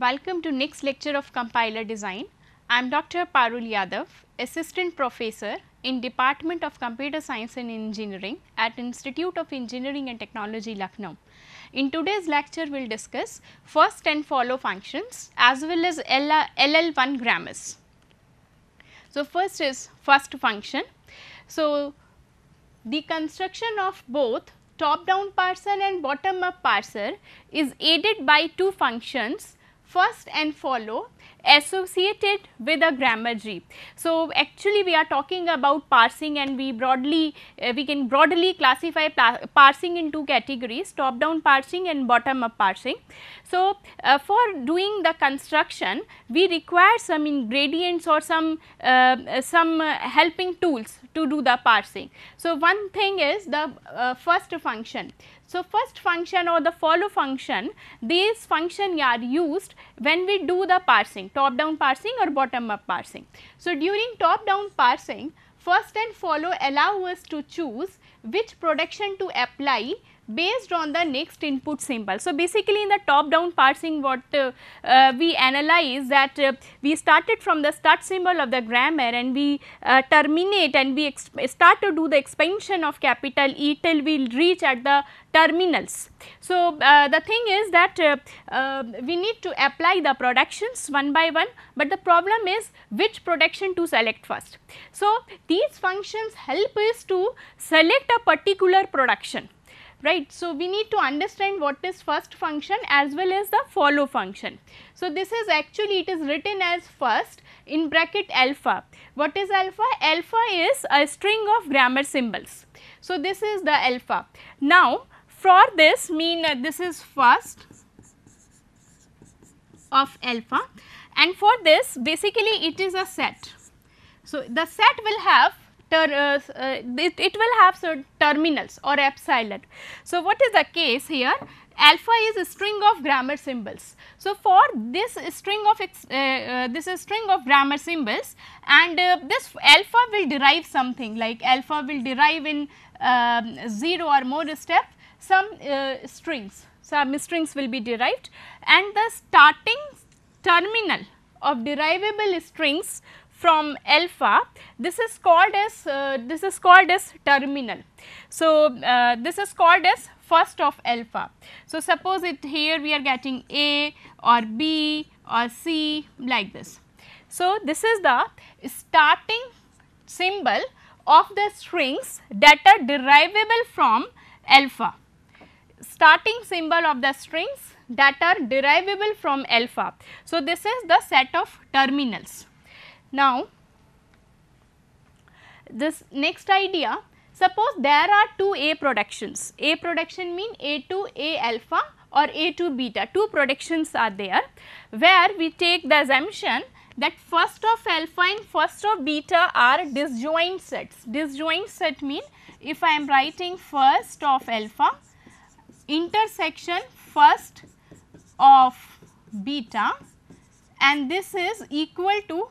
Welcome to next lecture of compiler design. I am Dr. Parul Yadav, Assistant Professor in Department of Computer Science and Engineering at Institute of Engineering and Technology Lucknow. In today's lecture we will discuss first and follow functions as well as LL1 grammars. So, first is first function. So, the construction of both top down parser and bottom up parser is aided by two functions first and follow associated with a grammar G. So, actually we are talking about parsing and we broadly uh, we can broadly classify parsing into categories top down parsing and bottom up parsing. So, uh, for doing the construction we require some ingredients or some uh, some helping tools to do the parsing. So, one thing is the uh, first function. So, first function or the follow function, these function are used when we do the parsing, top down parsing or bottom up parsing. So, during top down parsing, first and follow allow us to choose which production to apply based on the next input symbol. So, basically in the top down parsing what uh, uh, we analyze that uh, we started from the start symbol of the grammar and we uh, terminate and we start to do the expansion of capital E till we reach at the terminals. So, uh, the thing is that uh, we need to apply the productions one by one, but the problem is which production to select first. So, these functions help us to select a particular production right. So, we need to understand what is first function as well as the follow function. So, this is actually it is written as first in bracket alpha. What is alpha? Alpha is a string of grammar symbols. So, this is the alpha. Now, for this mean uh, this is first of alpha and for this basically it is a set. So, the set will have ter, uh, uh, it, it will have certain terminals or epsilon. So, what is the case here? alpha is a string of grammar symbols. So, for this string of uh, uh, this string of grammar symbols and uh, this alpha will derive something like alpha will derive in um, 0 or more step some uh, strings, some strings will be derived and the starting terminal of derivable strings from alpha this is called as uh, this is called as terminal. So, uh, this is called as first of alpha. So, suppose it here we are getting A or B or C like this. So, this is the starting symbol of the strings that are derivable from alpha. Starting symbol of the strings that are derivable from alpha. So, this is the set of terminals. Now, this next idea suppose there are two A productions, A production mean A to A alpha or A to beta, two productions are there where we take the assumption that first of alpha and first of beta are disjoint sets. Disjoint set mean if I am writing first of alpha intersection first of beta and this is equal to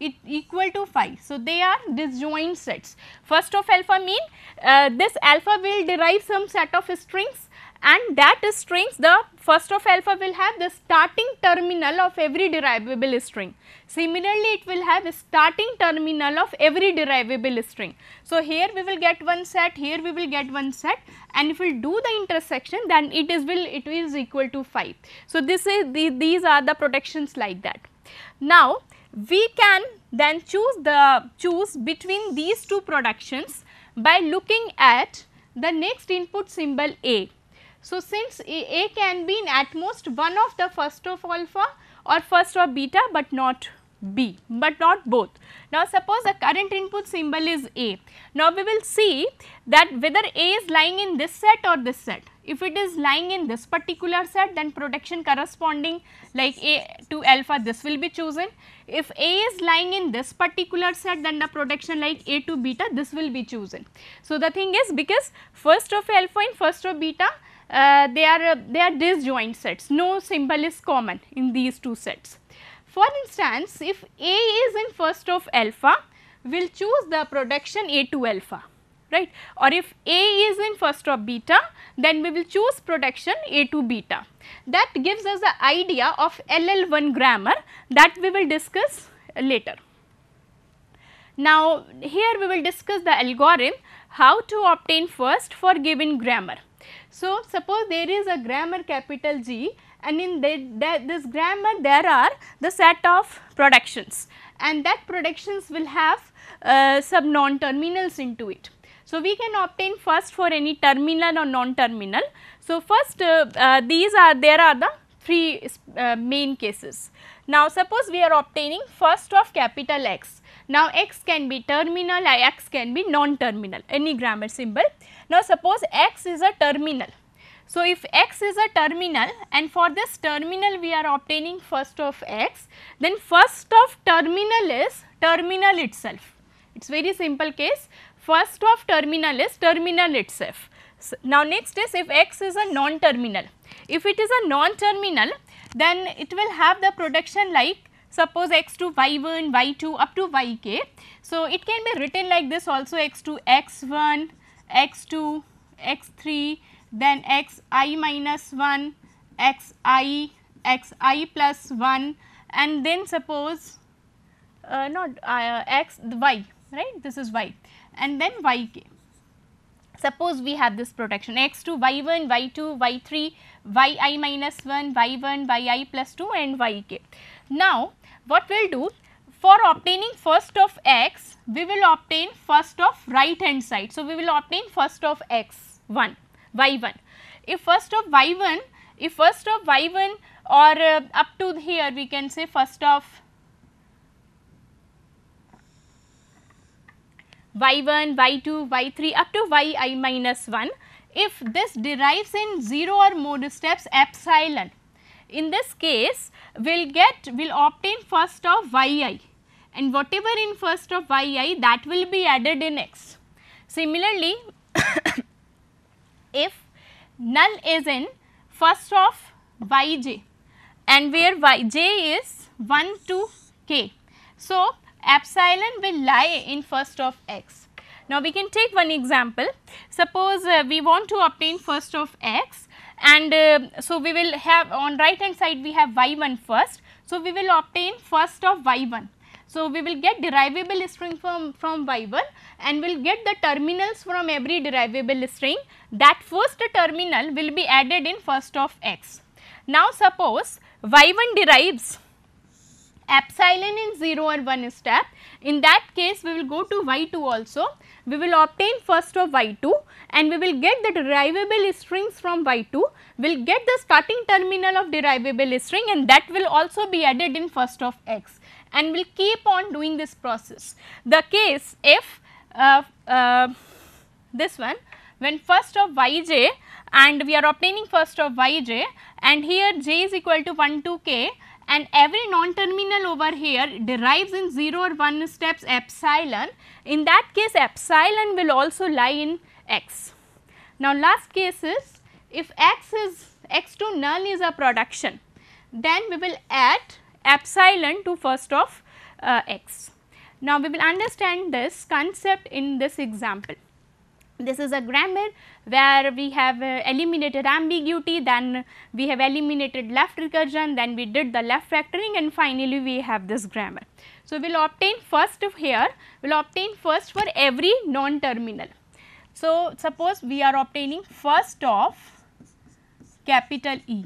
it equal to phi. So, they are disjoint sets. First of alpha mean uh, this alpha will derive some set of strings and that strings the first of alpha will have the starting terminal of every derivable string. Similarly, it will have a starting terminal of every derivable string. So, here we will get one set, here we will get one set and if we do the intersection then it is will it is equal to 5. So, this is the, these are the protections like that. Now, we can then choose the choose between these two productions by looking at the next input symbol A. So, since A, A can be in at most one of the first of alpha or first of beta, but not B but not both. Now suppose the current input symbol is A. Now we will see that whether A is lying in this set or this set. If it is lying in this particular set then protection corresponding like A to alpha this will be chosen. If A is lying in this particular set then the protection like A to beta this will be chosen. So the thing is because first of alpha and first of beta uh, they are uh, they are disjoint sets no symbol is common in these two sets. For instance, if A is in first of alpha, we will choose the production A2 alpha right or if A is in first of beta then we will choose production A2 beta. That gives us the idea of LL1 grammar that we will discuss later. Now here we will discuss the algorithm how to obtain first for given grammar. So suppose there is a grammar capital G and in this grammar there are the set of productions and that productions will have uh, some non-terminals into it. So, we can obtain first for any terminal or non-terminal. So, first uh, uh, these are there are the three uh, main cases. Now, suppose we are obtaining first of capital X. Now, X can be terminal, X can be non-terminal any grammar symbol. Now, suppose X is a terminal so, if x is a terminal and for this terminal we are obtaining first of x, then first of terminal is terminal itself. It is very simple case, first of terminal is terminal itself. So, now, next is if x is a non-terminal. If it is a non-terminal, then it will have the production like suppose x to y1, y2 up to yk. So, it can be written like this also x to x1, x2 x3 then x i minus 1, x i, x i plus 1 and then suppose uh, not uh, y right this is y and then y k. Suppose we have this protection x2, y1, y2, y3, yi minus 1, y1, yi plus 2 and yk. Now, what we will do for obtaining first of x, we will obtain first of right hand side. So, we will obtain first of x 1 y1. If first of y1, if first of y1 or uh, up to here we can say first of y1, y2, y3 up to yi minus 1. If this derives in 0 or more steps epsilon, in this case we will get, we will obtain first of yi and whatever in first of yi that will be added in x. Similarly, if null is in first of yj and where yj is 1 to k. So, epsilon will lie in first of x. Now, we can take one example. Suppose uh, we want to obtain first of x and uh, so we will have on right hand side we have y1 first. So, we will obtain first of y1 so, we will get derivable string from, from Y1 and we will get the terminals from every derivable string. That first terminal will be added in first of x. Now, suppose Y1 derives epsilon in 0 and 1 step. In that case, we will go to y2 also. We will obtain first of y2 and we will get the derivable strings from y2. We will get the starting terminal of derivable string and that will also be added in first of x and will keep on doing this process. The case if uh, uh, this one when first of yj and we are obtaining first of yj and here j is equal to 1 two k and every non-terminal over here derives in 0 or 1 steps epsilon. In that case epsilon will also lie in x. Now last case is if x is x to null is a production then we will add epsilon to first of uh, x. Now, we will understand this concept in this example. This is a grammar where we have uh, eliminated ambiguity, then we have eliminated left recursion, then we did the left factoring and finally, we have this grammar. So, we will obtain first here, we will obtain first for every non-terminal. So, suppose we are obtaining first of capital E.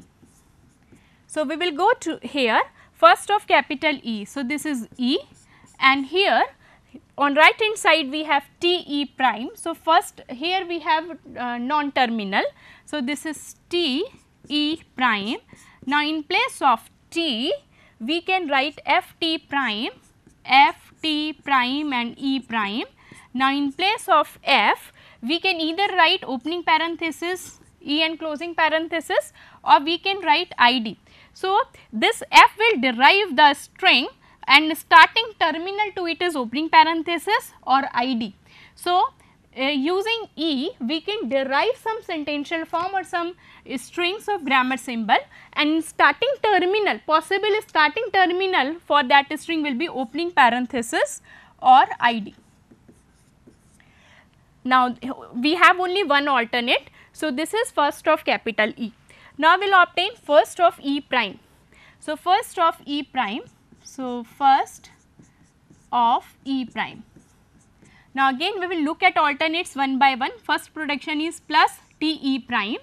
So, we will go to here First of capital E, so this is E and here on right hand side we have T E prime. So, first here we have uh, non terminal. So, this is T E prime. Now, in place of T we can write F T prime, F T prime and E prime. Now, in place of F we can either write opening parenthesis E and closing parenthesis or we can write ID. So, this f will derive the string and starting terminal to it is opening parenthesis or id. So, uh, using E we can derive some sentential form or some uh, strings of grammar symbol and starting terminal possible starting terminal for that string will be opening parenthesis or id. Now we have only one alternate so this is first of capital E. Now, we will obtain first of E prime. So, first of E prime. So, first of E prime. Now, again we will look at alternates one by one. First production is plus T E prime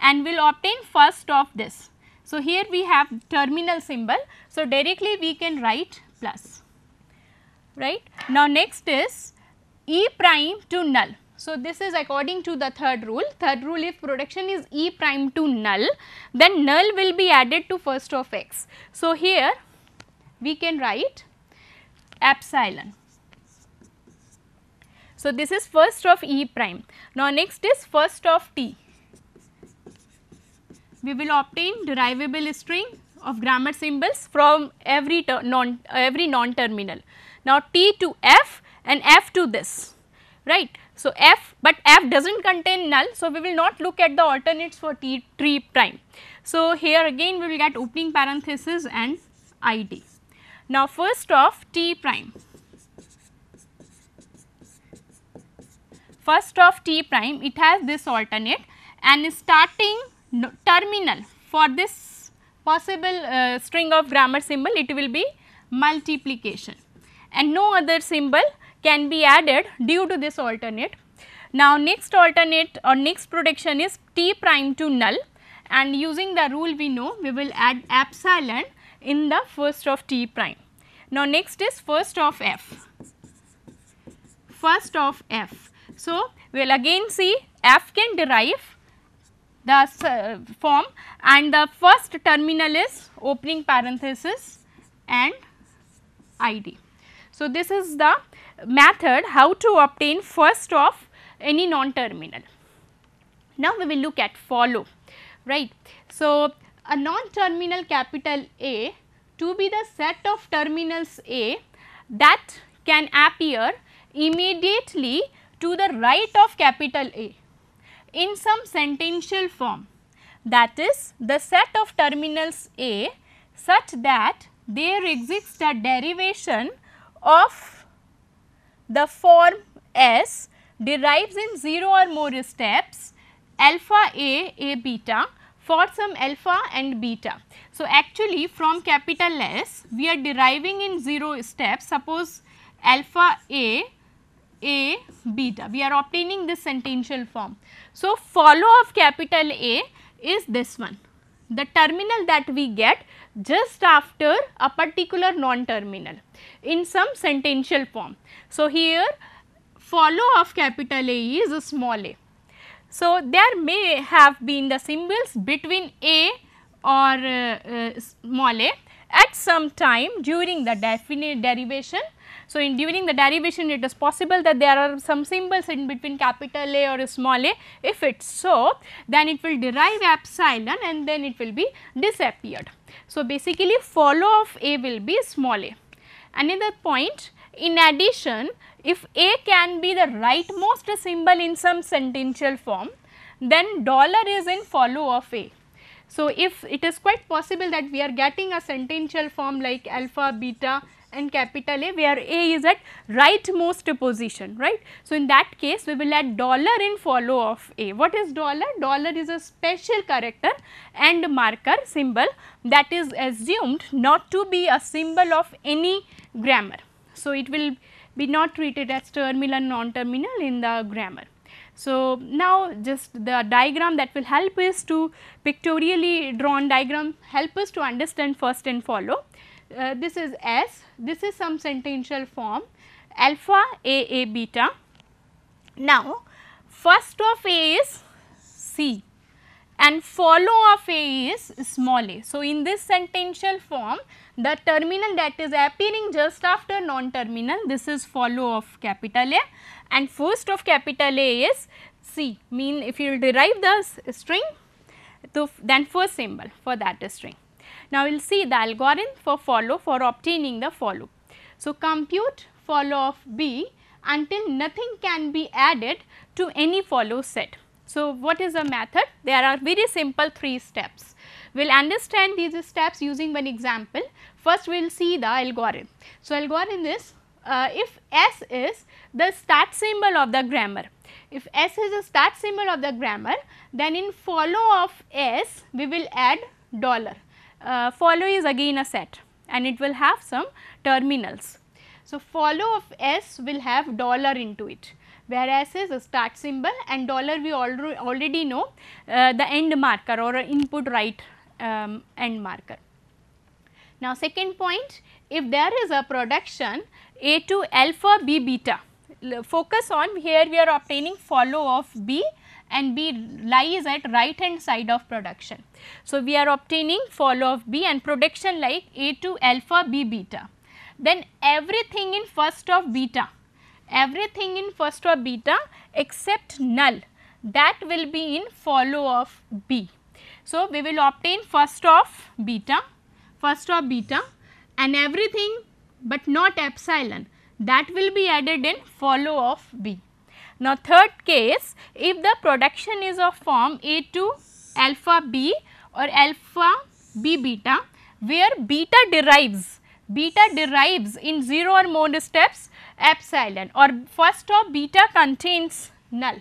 and we will obtain first of this. So, here we have terminal symbol. So, directly we can write plus right. Now, next is E prime to null. So, this is according to the third rule. Third rule if production is E prime to null, then null will be added to first of x. So, here we can write epsilon. So, this is first of E prime. Now, next is first of t. We will obtain derivable string of grammar symbols from every non every non terminal. Now, t to f and f to this right. So, f but f does not contain null. So, we will not look at the alternates for t 3 prime. So, here again we will get opening parenthesis and id. Now, first of t prime. First of t prime it has this alternate and starting terminal for this possible uh, string of grammar symbol it will be multiplication and no other symbol can be added due to this alternate. Now, next alternate or next production is T prime to null and using the rule we know we will add epsilon in the first of T prime. Now, next is first of F, first of F. So, we will again see F can derive the uh, form and the first terminal is opening parenthesis and id. So, this is the method how to obtain first of any non-terminal. Now, we will look at follow right. So, a non-terminal capital A to be the set of terminals A that can appear immediately to the right of capital A in some sentential form that is the set of terminals A such that there exists a derivation of the form S derives in 0 or more steps alpha A, A beta for some alpha and beta. So, actually from capital S we are deriving in 0 steps suppose alpha A, A beta we are obtaining this sentential form. So, follow of capital A is this one. The terminal that we get just after a particular non-terminal in some sentential form. So, here follow of capital A is a small a. So, there may have been the symbols between A or uh, uh, small a at some time during the definite derivation. So, in during the derivation it is possible that there are some symbols in between capital A or a small a. If it is so, then it will derive epsilon and then it will be disappeared. So, basically follow of A will be small a. Another point in addition if A can be the rightmost symbol in some sentential form then dollar is in follow of A. So, if it is quite possible that we are getting a sentential form like alpha, beta, and capital A where A is at rightmost position, right. So, in that case we will add dollar in follow of A. What is dollar? Dollar is a special character and marker symbol that is assumed not to be a symbol of any grammar. So, it will be not treated as terminal and non-terminal in the grammar. So, now just the diagram that will help us to pictorially drawn diagram help us to understand first and follow uh, this is S, this is some sentential form alpha A A beta. Now, first of A is C and follow of A is small a. So, in this sentential form the terminal that is appearing just after non-terminal this is follow of capital A and first of capital A is C mean if you derive the string to then first symbol for that string. Now, we will see the algorithm for follow for obtaining the follow. So, compute follow of B until nothing can be added to any follow set. So, what is the method? There are very simple three steps. We will understand these steps using one example. First, we will see the algorithm. So, algorithm is uh, if S is the start symbol of the grammar. If S is the start symbol of the grammar, then in follow of S, we will add dollar uh, follow is again a set and it will have some terminals. So, follow of S will have dollar into it whereas is a start symbol and dollar we already know uh, the end marker or input right um, end marker. Now, second point if there is a production A to alpha B beta focus on here we are obtaining follow of B and B lies at right hand side of production. So, we are obtaining follow of B and production like A to alpha B beta. Then everything in first of beta, everything in first of beta except null that will be in follow of B. So, we will obtain first of beta, first of beta and everything but not epsilon that will be added in follow of B. Now, third case if the production is of form A to alpha B or alpha B beta where beta derives beta derives in 0 or more steps epsilon or first of beta contains null.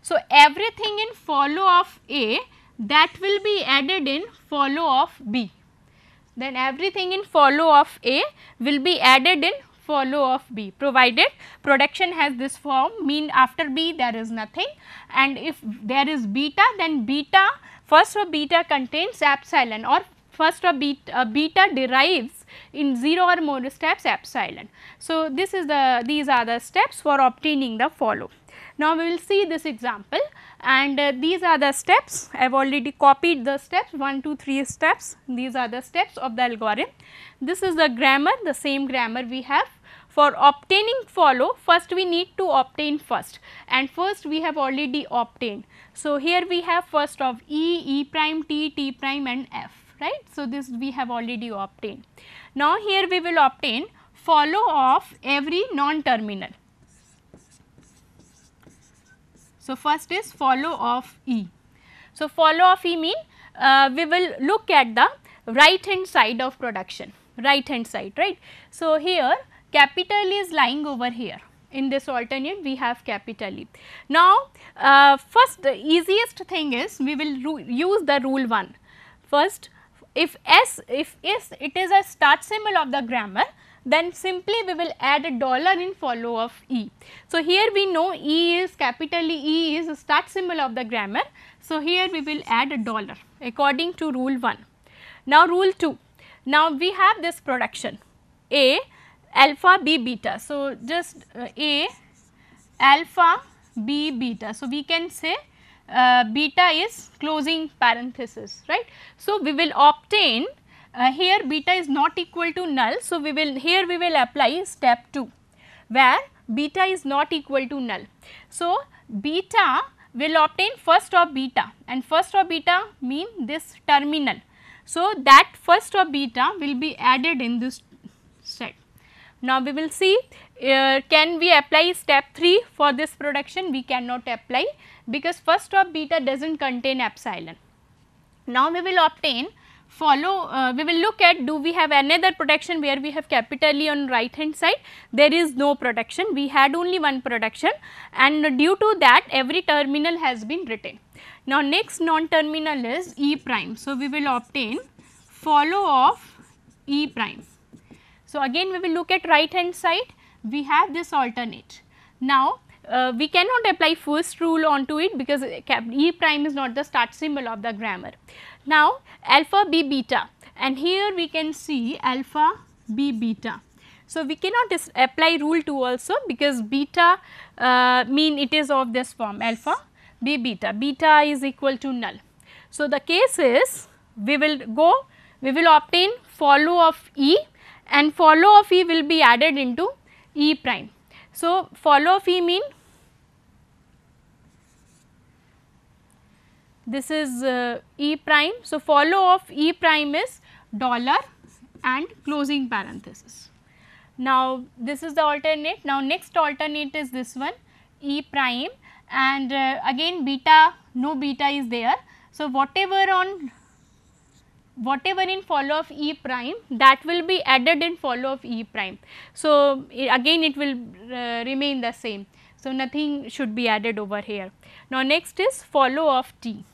So, everything in follow of A that will be added in follow of B. Then everything in follow of A will be added in follow of B provided production has this form mean after B there is nothing and if there is beta then beta first of beta contains epsilon or first of beta, uh, beta derives in 0 or more steps epsilon. So, this is the these are the steps for obtaining the follow. Now, we will see this example and uh, these are the steps I have already copied the steps 1, 2, 3 steps these are the steps of the algorithm. This is the grammar the same grammar we have for obtaining follow first we need to obtain first and first we have already obtained. So, here we have first of E, E prime, T, T prime and F right. So, this we have already obtained. Now, here we will obtain follow of every non-terminal. So, first is follow of E. So, follow of E mean uh, we will look at the right hand side of production right hand side right. So, here capital is lying over here in this alternate we have capital E. Now, uh, first the easiest thing is we will use the rule 1. First if S if S it is a start symbol of the grammar then simply we will add a dollar in follow of E. So, here we know E is capital E is start symbol of the grammar. So, here we will add a dollar according to rule 1. Now, rule 2. Now, we have this production A alpha b beta. So, just uh, A alpha b beta. So, we can say uh, beta is closing parenthesis right. So, we will obtain uh, here beta is not equal to null. So, we will here we will apply step 2 where beta is not equal to null. So, beta will obtain first of beta and first of beta mean this terminal. So, that first of beta will be added in this now, we will see uh, can we apply step 3 for this production? We cannot apply because first of beta does not contain epsilon. Now, we will obtain follow uh, we will look at do we have another production where we have capital E on right hand side there is no production we had only one production and due to that every terminal has been written. Now next non terminal is E prime so we will obtain follow of E prime so, again we will look at right hand side we have this alternate. Now, uh, we cannot apply first rule onto it because E prime is not the start symbol of the grammar. Now, alpha b beta and here we can see alpha b beta. So, we cannot apply rule 2 also because beta uh, mean it is of this form alpha b beta, beta is equal to null. So, the case is we will go, we will obtain follow of E and follow of E will be added into E prime. So, follow of E mean this is uh, E prime. So, follow of E prime is dollar and closing parenthesis. Now, this is the alternate. Now, next alternate is this one E prime and uh, again beta no beta is there. So, whatever on whatever in follow of E prime that will be added in follow of E prime. So, again it will uh, remain the same. So, nothing should be added over here. Now, next is follow of T.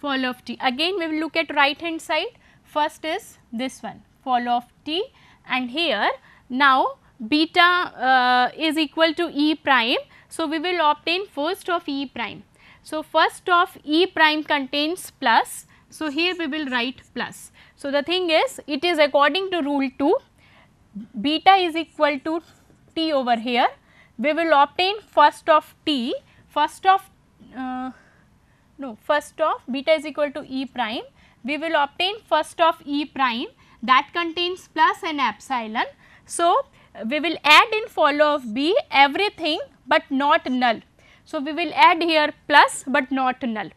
Follow of T. Again we will look at right hand side. First is this one follow of T and here now beta uh, is equal to E prime. So, we will obtain first of E prime. So, first off E prime contains plus. So, here we will write plus. So, the thing is it is according to rule 2 beta is equal to t over here. We will obtain first of t first of uh, no first of beta is equal to E prime. We will obtain first of E prime that contains plus and epsilon. So, we will add in follow of B everything but not null. So, we will add here plus but not null.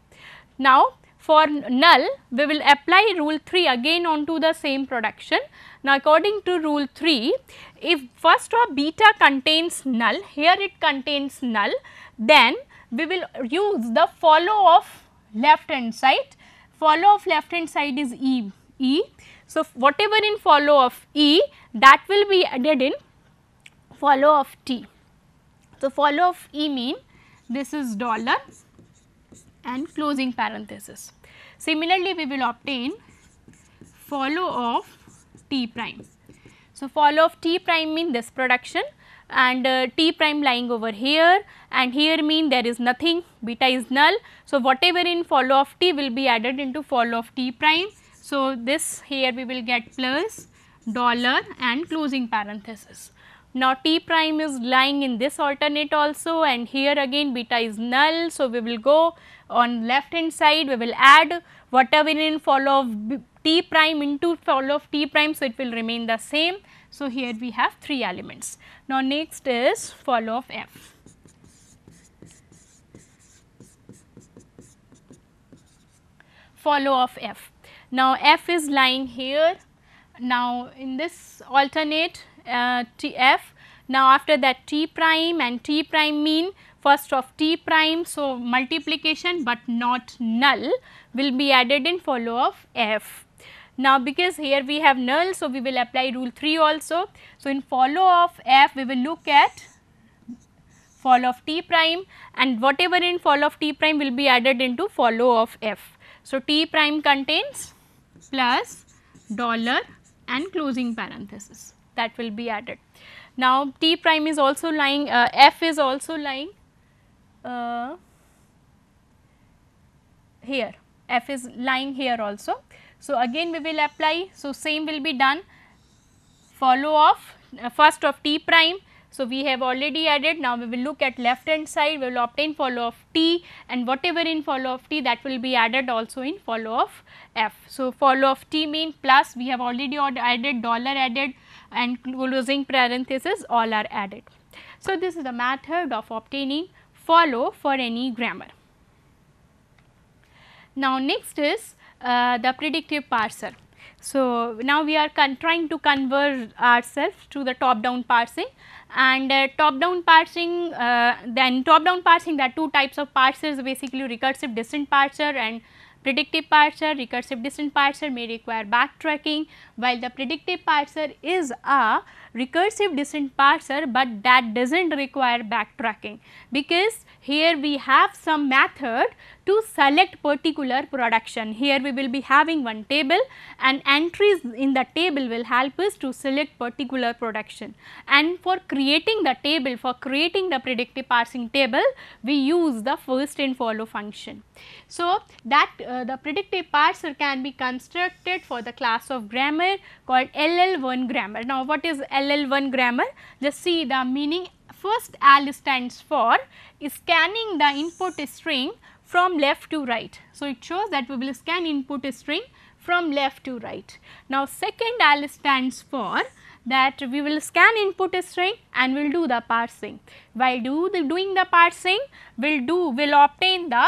Now, for null we will apply rule 3 again onto the same production. Now, according to rule 3 if first of beta contains null here it contains null then we will use the follow of left hand side follow of left hand side is E E. So, whatever in follow of E that will be added in follow of T. So, follow of E mean this is dollar and closing parenthesis. Similarly, we will obtain follow of T prime. So, follow of T prime mean this production and uh, T prime lying over here and here mean there is nothing beta is null. So, whatever in follow of T will be added into follow of T prime. So, this here we will get plus dollar and closing parenthesis. Now, T prime is lying in this alternate also and here again beta is null. So, we will go on left hand side, we will add whatever in follow of T prime into follow of T prime. So, it will remain the same. So, here we have 3 elements. Now, next is follow of F. Follow of F. Now, F is lying here. Now, in this alternate uh, T F. Now, after that T prime and T prime mean first of T prime. So, multiplication but not null will be added in follow of F. Now, because here we have null, so we will apply rule 3 also. So, in follow of F, we will look at follow of T prime and whatever in follow of T prime will be added into follow of F. So, T prime contains plus dollar and closing parenthesis that will be added. Now, T prime is also lying, uh, F is also lying uh, here, F is lying here also. So, again we will apply, so same will be done, follow off uh, first of T prime. So, we have already added, now we will look at left hand side, we will obtain follow of T and whatever in follow of T that will be added also in follow of F. So, follow of T mean plus we have already added dollar added and closing parenthesis all are added. So, this is the method of obtaining follow for any grammar. Now, next is uh, the predictive parser. So, now we are trying to convert ourselves to the top down parsing and uh, top down parsing uh, then top down parsing there are two types of parsers basically recursive descent parser and predictive parser, recursive distant parser may require backtracking while the predictive parser is a recursive descent parser but that does not require backtracking because here we have some method to select particular production. Here we will be having one table and entries in the table will help us to select particular production and for creating the table for creating the predictive parsing table we use the first and follow function. So, that uh, the predictive parser can be constructed for the class of grammar called LL1 grammar. Now, what is LL1 grammar. Just see the meaning first L stands for scanning the input string from left to right. So, it shows that we will scan input string from left to right. Now, second L stands for that we will scan input string and we will do the parsing. While do the doing the parsing, we will do will obtain the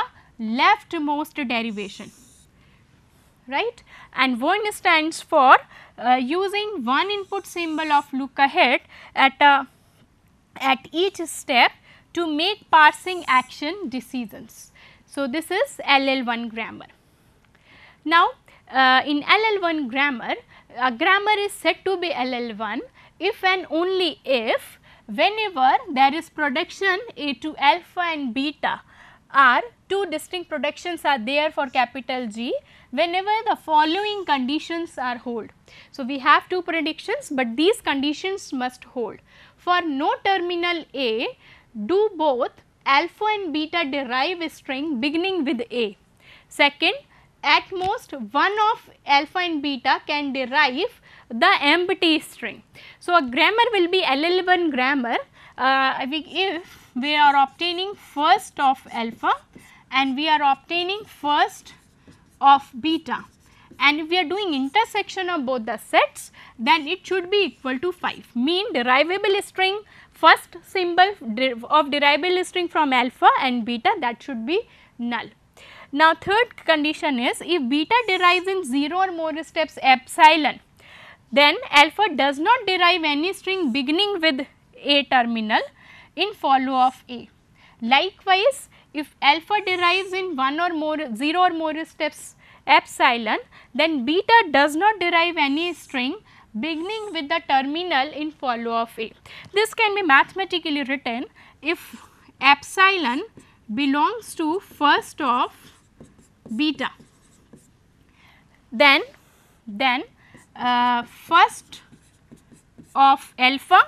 leftmost derivation right and one stands for uh, using one input symbol of look ahead at a, uh, at each step to make parsing action decisions. So, this is LL1 grammar. Now, uh, in LL1 grammar, a uh, grammar is said to be LL1 if and only if whenever there is production A to alpha and beta are two distinct productions are there for capital G whenever the following conditions are hold. So, we have two predictions, but these conditions must hold. For no terminal A, do both alpha and beta derive a string beginning with A. Second, at most one of alpha and beta can derive the empty string. So, a grammar will be LL1 grammar uh, if we are obtaining first of alpha and we are obtaining first of beta and if we are doing intersection of both the sets then it should be equal to 5 mean derivable string first symbol of derivable string from alpha and beta that should be null. Now third condition is if beta derives in 0 or more steps epsilon then alpha does not derive any string beginning with a terminal in follow of a. Likewise, if alpha derives in one or more 0 or more steps epsilon then beta does not derive any string beginning with the terminal in follow of A. This can be mathematically written if epsilon belongs to first of beta then then uh, first of alpha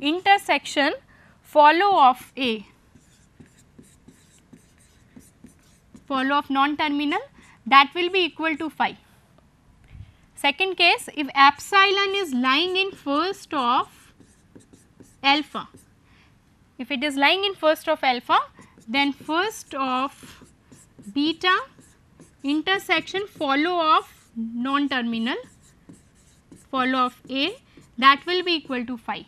intersection follow of A follow of non-terminal that will be equal to phi. Second case if epsilon is lying in first of alpha, if it is lying in first of alpha then first of beta intersection follow of non-terminal follow of A that will be equal to phi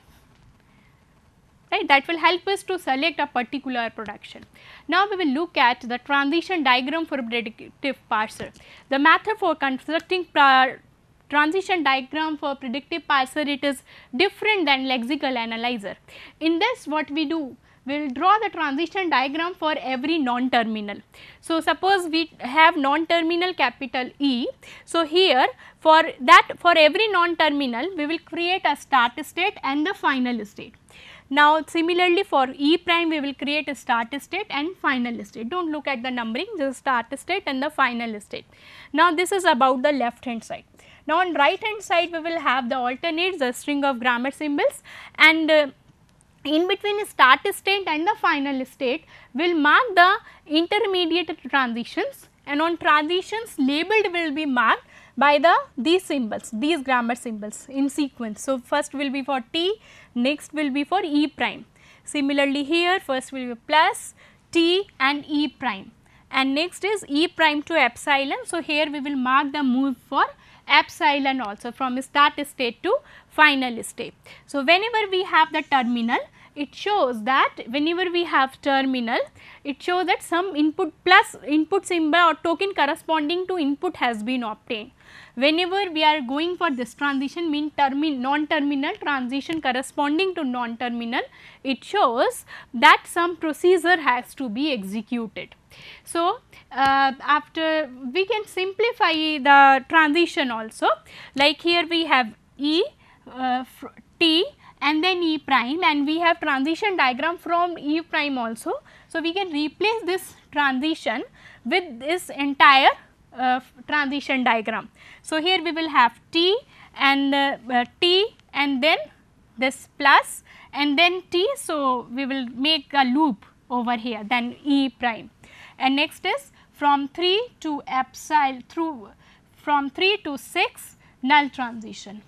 right that will help us to select a particular production. Now, we will look at the transition diagram for predictive parser. The method for constructing transition diagram for predictive parser it is different than lexical analyzer. In this what we do we will draw the transition diagram for every non-terminal. So, suppose we have non-terminal capital E. So, here for that for every non-terminal we will create a start state and the final state. Now similarly for E prime we will create a start state and final state. Do not look at the numbering just start state and the final state. Now this is about the left hand side. Now on right hand side we will have the alternates a string of grammar symbols and uh, in between start state and the final state will mark the intermediate transitions and on transitions labeled will be marked by the these symbols, these grammar symbols in sequence. So, first will be for t, next will be for e prime. Similarly, here first will be plus t and e prime and next is e prime to epsilon. So, here we will mark the move for epsilon also from start state to final state. So, whenever we have the terminal it shows that whenever we have terminal, it shows that some input plus input symbol or token corresponding to input has been obtained. Whenever we are going for this transition mean termi non-terminal transition corresponding to non-terminal, it shows that some procedure has to be executed. So, uh, after we can simplify the transition also like here we have E, uh, T and then E prime and we have transition diagram from E prime also. So, we can replace this transition with this entire uh, transition diagram. So, here we will have T and uh, uh, T and then this plus and then T. So, we will make a loop over here then E prime and next is from 3 to epsilon through from 3 to 6 null transition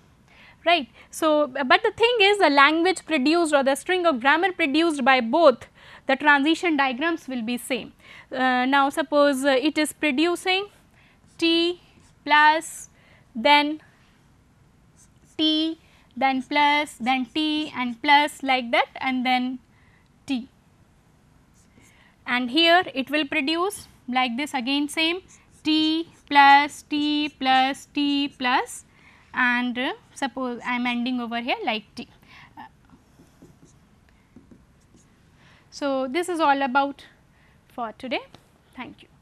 right. So, but the thing is the language produced or the string of grammar produced by both the transition diagrams will be same. Uh, now, suppose uh, it is producing t plus then t then plus then t and plus like that and then t and here it will produce like this again same t plus t plus t plus and uh, suppose I am ending over here like t. So, this is all about for today. Thank you.